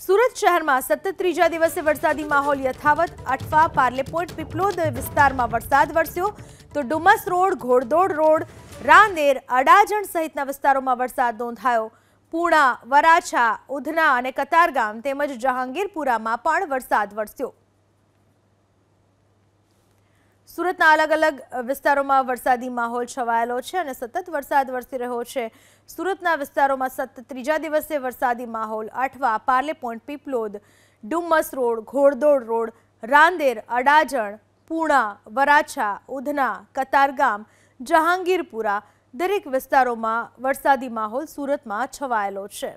સુરત શહેરમાં સતત ત્રીજા દિવસે વરસાદી માહોલ યથાવત અઠવા પાર્લેપોટ પીપલોદ વિસ્તારમાં વરસાદ વરસ્યો તો ડુમસ રોડ ઘોડદોડ રોડ રાંદેર અડાજણ સહિતના વિસ્તારોમાં વરસાદ નોંધાયો પૂણા વરાછા ઉધના અને કતારગામ તેમજ જહાંગીરપુરામાં પણ વરસાદ વરસ્યો સુરતના અલગ અલગ વિસ્તારોમાં વરસાદી માહોલ છવાયેલો છે અને સતત વરસાદ વરસી રહ્યો છે સુરતના વિસ્તારોમાં સતત ત્રીજા દિવસે વરસાદી માહોલ Athwa Parle point Piplod Dumas road Ghod Dod road Rander Adajan Puna Varachha Udhna Katargam Jahangirpura દરેક વિસ્તારોમાં વરસાદી માહોલ સુરતમાં છવાયેલો છે